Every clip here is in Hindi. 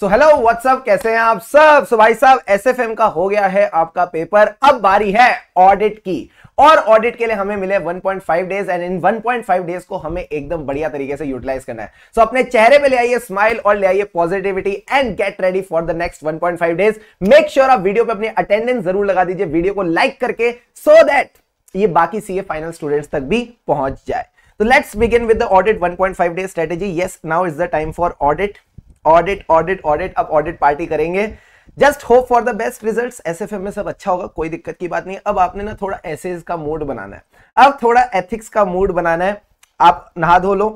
सो हेलो व्हाट्सअप कैसे हैं आप सब सो भाई साहब एसएफएम का हो गया है आपका पेपर अब बारी है ऑडिट की और ऑडिट के लिए हमें मिले 1.5 डेज एंड इन 1.5 डेज को हमें एकदम बढ़िया तरीके से यूटिलाइज करना है सो so, अपने चेहरे पे ले आइए स्माइल और ले आइए positivity and get ready for the next 1.5 days make sure आप वीडियो पे अपनी अटेंडेंस जरूर लगा दीजिए वीडियो को लाइक करके सो so दैट ये बाकी सीए फाइनल स्टूडेंट्स तक भी पहुंच जाए तो let's begin with the audit 1.5 day strategy yes now is the time for audit audit audit audit अब ऑडिट पार्टी करेंगे just hope for the best results में सब अच्छा होगा कोई दिक्कत की बात नहीं अब आपने ना थोड़ा एसेज का मूड बनाना है अब थोड़ा एथिक्स का मूड बनाना है आप नहा धो लो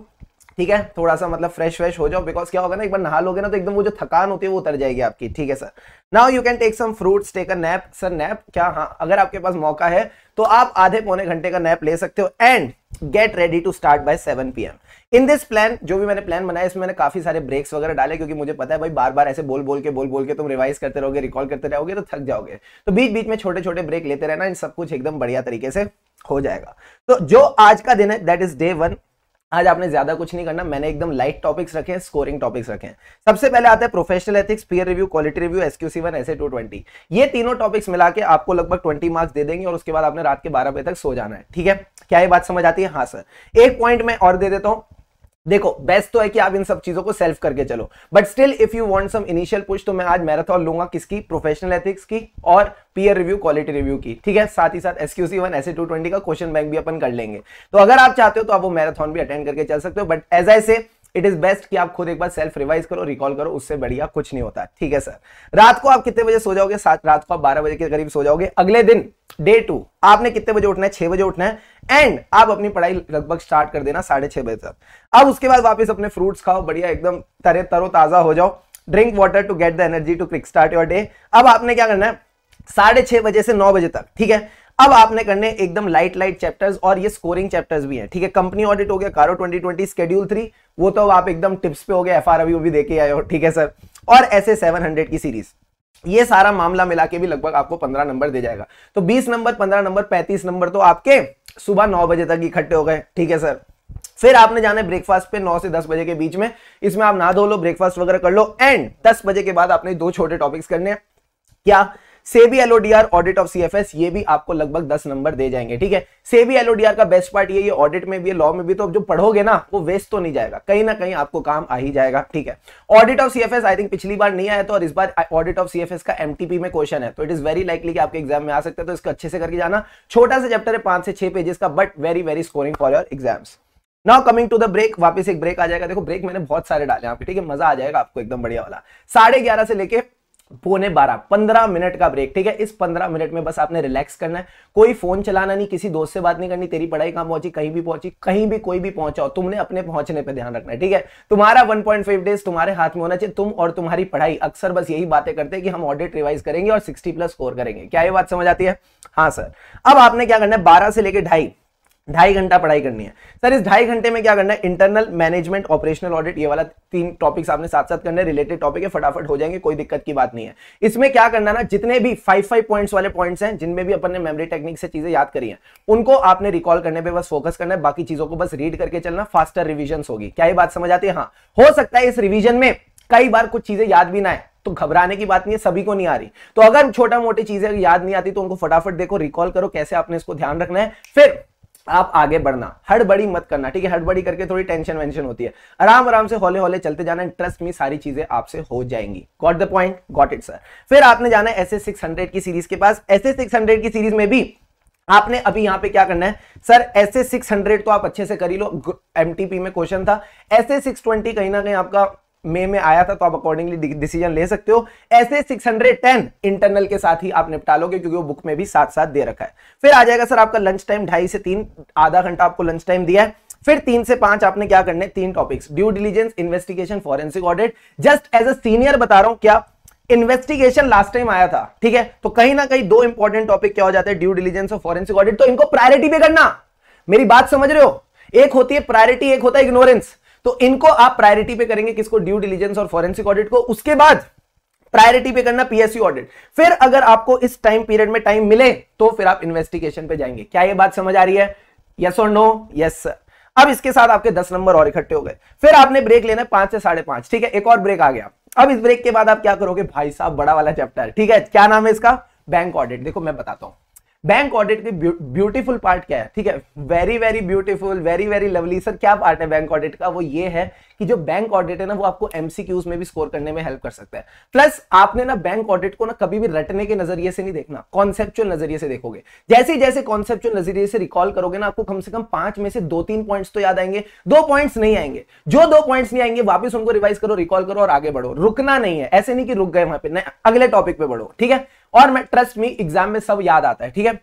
ठीक है थोड़ा सा मतलब फ्रेश फ्रेश हो जाओ बिकॉज क्या होगा ना एक बार नहा लोगे ना तो एकदम वो जो थकान होती है वो उतर जाएगी आपकी ठीक है sir now you can take some fruits take a nap sir nap क्या हाँ अगर आपके पास मौका है तो आप आधे पौने घंटे का नैप ले सकते हो and get ready to start by seven P in this plan जो भी मैंने प्लान बनाया इसमें मैंने काफी सारे ब्रेक्स वगैरह डाले क्योंकि मुझे पता है भाई बार बार ऐसे बोल बोल के बोल बोल के तुम रिवाइज करते रहोगे रिकॉल करते रहोगे तो थक जाओगे तो बीच बीच में छोटे छोटे ब्रेक लेते रहना इन सब कुछ एकदम बढ़िया तरीके से हो जाएगा तो जो आज का दिन है दैट इज डे वन आज आपने ज्यादा कुछ नहीं करना मैंने एकदम लाइट टॉपिक्स रखे हैं स्कोरिंग टॉपिक्स रखे हैं सबसे पहले आते हैं professional ethics peer review quality review SQC one S two twenty ये तीनों टॉपिक्स मिला के आपको लगभग ट्वेंटी मार्क्स दे देंगे और उसके बाद आपने रात के बारह बजे तक सो जाना है ठीक है क्या ये बात समझ आती है हाँ सर एक पॉइंट मैं और दे देता हूँ देखो बेस्ट तो है कि आप इन सब चीजों को सेल्फ करके चलो but still if you want some initial push तो मैं आज मैराथन लूंगा किसकी प्रोफेशनल एथिक्स की और पीयर रिव्यू क्वालिटी रिव्यू की ठीक है साथ ही साथ SQC one S two twenty का क्वेश्चन बैंक भी अपन कर लेंगे तो अगर आप चाहते हो तो आप वो मैराथन भी अटेंड करके चल सकते हो बट एज ए से इट इज बेस्ट कि आप खुद एक बार सेल्फ रिवाइज करो रिकॉल करो उससे बढ़िया कुछ नहीं होता ठीक है सर रात को आप कितने बजे सो जाओगे रात को आप बारह बजे के करीब सो जाओगे अगले दिन डे टू आपने कितने बजे उठना है छह बजे उठना है एंड आप अपनी पढ़ाई लगभग स्टार्ट कर देना साढ़े छह बजे तक अब उसके बाद वापिस अपने फ्रूट्स खाओ बढ़िया एकदम तरो ताजा हो जाओ drink water to get the energy to quick start your day अब आपने क्या करना है साढ़े छह बजे से नौ बजे तक ठीक है अब आपने करने एकदम लाइट लाइट चैप्टर्स और ये स्कोरिंग चैप्टर्स भी हैं ठीक है कंपनी ऑडिट हो गया कारो 2020 स्केड्यूल थ्री वो तो आप एकदम टिप्स पे हो गया एफ आर अभी देखे आए हो ठीक है सर और ऐसे 700 की सीरीज ये सारा मामला मिला के भी लगभग आपको 15 नंबर दे जाएगा तो 20 नंबर 15 नंबर 35 नंबर तो आपके सुबह नौ बजे तक इकट्ठे हो गए ठीक है सर फिर आपने जाने ब्रेकफास्ट पे 9 से 10 बजे के बीच में इसमें आप ना धो लो ब्रेकफास्ट वगैरह कर लो एंड 10 बजे के बाद आपने दो छोटे टॉपिक्स करने हैं क्या SEBI LODR audit of CFS ये भी आपको लगभग दस नंबर दे जाएंगे ठीक है सेबी एलओडीआर का बेस्ट पार्ट ये ऑडिट में भी लॉ में भी तो जो पढ़ोगे ना वो वेस्ट तो नहीं जाएगा कहीं ना कहीं आपको काम आ ही जाएगा ठीक है audit of CFS I think पिछली बार नहीं आया तो और इस बार ऑडिट ऑफ सीएफएस का एमटीपी में क्वेश्चन है तो इट इज वेरी लाइकली आपके एग्जाम में आ सकते हैं तो इसको अच्छे से करके जाना छोटा सा चैप्टर है पांच से छह पेजेस का but very very scoring for your exams now coming to the break वापस एक ब्रेक आ जाएगा देखो ब्रेक मैंने बहुत सारे डाले आपके ठीक है मजा आ जाएगा आपको एकदम बढ़िया वाला साढ़े ग्यारह से लेके पौने बारह पंद्रह मिनट का ब्रेक ठीक है इस पंद्रह मिनट में बस आपने रिलैक्स करना है कोई फोन चलाना नहीं किसी दोस्त से बात नहीं करनी तेरी पढ़ाई कहां पहुंची कहीं भी पहुंची कहीं भी कोई भी पहुंचा तुमने अपने पहुंचने पर ध्यान रखना है ठीक है तुम्हारा वन डेज तुम्हारे हाथ में होना चाहिए तुम और तुम्हारी पढ़ाई अक्सर बस यही बातें करते हैं कि हम ऑडिट रिवाइज करेंगे और सिक्सटी प्लस स्कोर करेंगे क्या ये बात समझ आती है हाँ सर अब आपने क्या करना है बारह से लेकर ढाई ढाई घंटा पढ़ाई करनी है सर इस ढाई घंटे में क्या करना है इंटरनल मैनेजमेंट ऑपरेशनल ऑडिट ये वाला तीन टॉपिक्स आपने साथ साथ करने रिलेटेड टॉपिक है फटाफट हो जाएंगे कोई दिक्कत की बात नहीं है इसमें क्या करना ना जितने भी फाइव फाइव पॉइंट्स वाले पॉइंट्स हैं जिनमें भी अपन ने टेक्निक से चीजें याद करी है उनको आपने रिकॉल करने पर बस फोकस करना है बाकी चीजों को बस रीड करके चलना फास्टर रिविजन होगी क्या ये बात समझ आती है हाँ हो सकता है इस रिविजन में कई बार कुछ चीजें याद भी ना है तो घबराने की बात नहीं है सभी को नहीं आ रही तो अगर छोटा मोटी चीजें याद नहीं आती तो उनको फटाफट देखो रिकॉल करो कैसे आपने इसको ध्यान रखना है फिर आप आगे बढ़ना हड़बड़ी मत करना ठीक है हड़बड़ी करके थोड़ी टेंशन वेंशन होती है आराम आराम से हौले हौले चलते जाना ट्रस्ट मी सारी चीजें आपसे हो जाएंगी got the point got it sir फिर आपने जाना है एस सिक्स हंड्रेड की सीरीज के पास एस सिक्स हंड्रेड की सीरीज में भी आपने अभी यहां पे क्या करना है सर एस सिक्स हंड्रेड तो आप अच्छे से कर ही लो एम में क्वेश्चन था एस सिक्स ट्वेंटी कहीं ना कहीं आपका मे में आया था तो आप अकॉर्डिंगली डिसीजन ले सकते हो ऐसे 610 इंटरनल के साथ ही आप निपटा लोगे क्योंकि वो बुक में भी साथ साथ दे रखा है फिर आ जाएगा सर आपका लंच टाइम ढाई से तीन आधा घंटा आपको लंच टाइम दिया है फिर तीन से पांच आपने क्या करने तीन topics due diligence investigation forensic audit just as a senior बता रहा हूं क्या इन्वेस्टिगेशन लास्ट टाइम आया था ठीक है तो कहीं ना कहीं दो इंपॉर्टेंट टॉपिक क्या हो जाते हैं ड्यू डिलीजेंस और फॉरेंसिक ऑडिट तो इनको प्रायोरिटी पे करना मेरी बात समझ रहे हो एक होती है प्रायोरिटी एक होता है इग्नोरेंस तो इनको आप प्रायोरिटी पे करेंगे किसको ड्यू डिलीजेंस और फॉरेंसिक ऑडिट को उसके बाद प्रायोरिटी पे करना पीएसयू ऑडिट फिर अगर आपको इस टाइम पीरियड में टाइम मिले तो फिर आप इन्वेस्टिगेशन पे जाएंगे क्या ये बात समझ आ रही है यस और नो यस सर अब इसके साथ आपके दस नंबर और इकट्ठे हो गए फिर आपने ब्रेक लेना पांच से साढ़े पांच ठीक है एक और ब्रेक आ गया अब इस ब्रेक के बाद आप क्या करोगे भाई साहब बड़ा वाला चैप्टर ठीक है क्या नाम है इसका बैंक ऑडिट देखो मैं बताता हूं बैंक ऑडिट की ब्यूटीफुल पार्ट क्या है ठीक है very very beautiful very very lovely sir क्या पार्ट है बैंक ऑडिट का वो ये है कि जो बैंक ऑडिट है ना वो आपको एमसीक्यूज में भी स्कोर करने में हेल्प कर सकता है प्लस आपने ना बैंक ऑडिट को ना कभी भी रटने के नजरिए से नहीं देखना कॉन्सेप्चुअल नजरिए से देखोगे जैसे जैसे कॉन्सेप्चुअल नजरिए से रिकॉल करोगे ना आपको कम से कम पांच में से दो तीन पॉइंट्स तो याद आएंगे दो पॉइंट्स नहीं आएंगे जो दो पॉइंट्स नहीं आएंगे वापस उनको रिवाइज करो रिकॉल करो और आगे बढ़ो रुकना नहीं है ऐसे नहीं कि रुक गए वहां पर अगले टॉपिक पे बढ़ो ठीक है और मैं ट्रस्ट मी एग्जाम में सब याद आता है ठीक है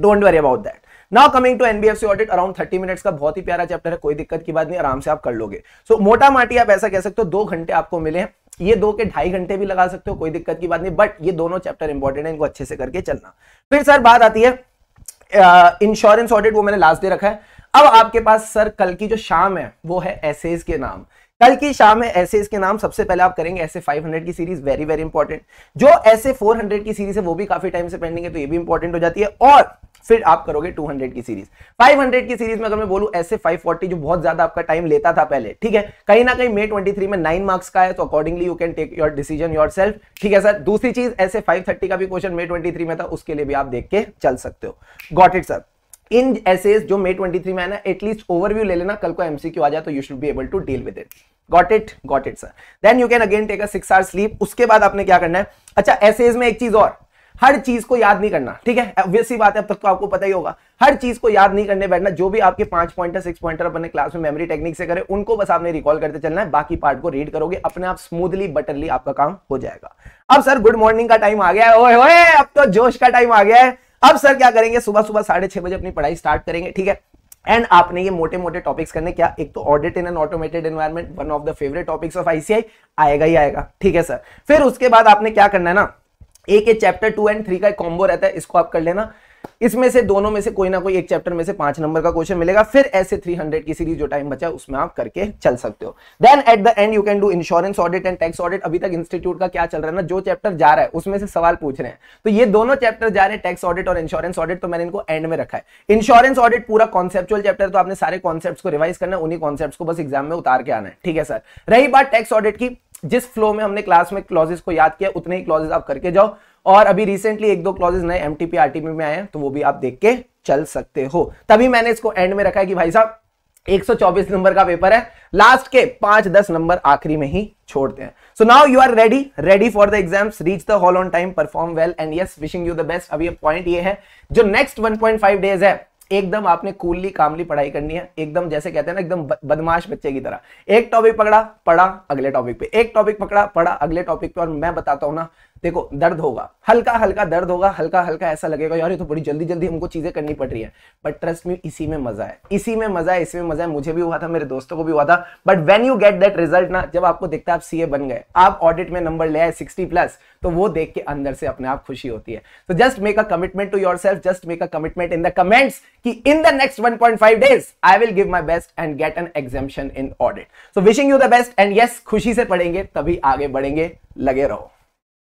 don't worry about that now coming to NBFC audit around thirty minutes का बहुत ही प्यारा चैप्टर है कोई दिक्कत की बात नहीं आराम से आप कर लोगे सो so, मोटा माटी आप ऐसा कह सकते हो दो घंटे आपको मिले हैं ये दो के ढाई घंटे भी लगा सकते हो कोई दिक्कत की बात नहीं बट ये दोनों चैप्टर इंपॉर्टेंट है इनको अच्छे से करके चलना फिर सर बात आती है इंश्योरेंस ऑडिट वो मैंने लास्ट डे रखा है अब आपके पास सर कल की जो शाम है वो है एसेज के नाम कल की शाम में ऐसे इसके नाम सबसे पहले आप करेंगे ऐसे 500 की सीरीज वेरी वेरी इंपॉर्टेंट जो ऐसे 400 की सीरीज है वो भी काफी टाइम से पेंडिंग है तो ये भी इंपॉर्टेंट हो जाती है और फिर आप करोगे 200 की सीरीज 500 की सीरीज में अगर मैं बोलू ऐसे 540 जो बहुत ज्यादा आपका टाइम लेता था पहले ठीक है कहीं ना कहीं मे 23 में 9 मार्क्स का है तो accordingly you can take your decision yourself ठीक है सर दूसरी चीज ऐसे 530 का भी क्वेश्चन मे 23 में था उसके लिए भी आप देख के चल सकते हो got it sir in SAs जो मे 23 में है ना एटलीस्ट ओवरव्यू ले लेना कल को एमसीक्यू आ जाए तो you should be able to deal with it got it got it sir then you can again take a six hour sleep उसके बाद आपने क्या करना है अच्छा एसेज में एक चीज और हर चीज को याद नहीं करना ठीक है ऑब्वियस बात है अब तक तो आपको पता ही होगा हर चीज को याद नहीं करने बैठना जो भी आपके पांच पॉइंटर सिक्स पॉइंटर अपने क्लास में मेमोरी टेक्निक से करें उनको बस आपने रिकॉल करते चलना है बाकी पार्ट को रीड करोगे अपने आप स्मूथली बटरली आपका काम हो जाएगा अब सर गुड मॉर्निंग का टाइम आ गया है ओए ओए अब तो जोश का टाइम आ गया है अब सर क्या करेंगे सुबह सुबह साढ़े छह बजे अपनी पढ़ाई स्टार्ट करेंगे ठीक है एंड आपने ये मोटे मोटे टॉपिक्स करने क्या एक तो audit in an automated environment one of the favourite topics of ICAI आएगा ही आएगा ठीक है सर फिर उसके बाद आपने क्या करना है ना एक चैप्टर टू एंड थ्री का एक कॉम्बो रहता है इसको आप कर लेना इसमें से दोनों में से कोई ना कोई एक चैप्टर में से पांच नंबर का क्वेश्चन मिलेगा फिर ऐसे 300 की सीरीज जो टाइम बचा है उसमें आप करके चल सकते हो then at the end you can do insurance audit and tax audit अभी तक इंस्टीट्यूट का क्या चल रहा है ना जो चैप्टर जा रहा है उसमें से सवाल पूछ रहे हैं तो ये दोनों चैप्टर जा रहे हैं टैक्स ऑडिट और इंश्योरेंस ऑडिट तो मैंने इनको एंड में रखा है इंश्योरेंस ऑडिट पूरा कॉन्सेप्चुअल चैप्टर तो आपने सारे कॉन्सेप्ट को रिवाइज करना है उन्हीं कॉन्सेप्ट को बस एग्जाम में उतार के आना है ठीक है सर रही बात टैक्स ऑडिट की जिस फ्लो में हमने क्लास में क्लॉजेस को याद किया उतने ही क्लॉजेस आप करके जाओ और अभी रिसेंटली एक दो क्लॉजेस नए एम टी में आए हैं तो वो भी आप देख के चल सकते हो तभी मैंने इसको एंड में रखा है कि भाई साहब 124 नंबर का पेपर है लास्ट के पांच दस नंबर आखिरी में ही छोड़ते हैं so now you are ready ready for the exams reach the hall on time perform well and yes wishing you the best अभी पॉइंट ये है जो नेक्स्ट 1.5 डेज है एकदम आपने कूलली कामली पढ़ाई करनी है एकदम जैसे कहते हैं ना एकदम बदमाश बच्चे की तरह एक टॉपिक पकड़ा पढ़ा अगले टॉपिक पे एक टॉपिक पकड़ा पढ़ा अगले टॉपिक पे और मैं बताता हूं ना देखो दर्द होगा हल्का हल्का दर्द होगा हल्का हल्का ऐसा लगेगा यार ये तो बड़ी जल्दी जल्दी हमको चीजें करनी पड़ रही है बट ट्रस्ट मी इसी में मजा है इसी में मजा है इसमें मजा है मुझे भी हुआ था मेरे दोस्तों को भी हुआ था but when you get that result ना जब आपको दिखता है आप सीए बन गए आप ऑडिट में नंबर ले आए सिक्सटी प्लस तो वो देख के अंदर से अपने आप खुशी होती है तो just make a commitment to yourself just make a commitment in the comments कि in the next 1.5 days I will give my best and get an exemption in audit so wishing you the best and yes खुशी से पढ़ेंगे तभी आगे बढ़ेंगे लगे रहो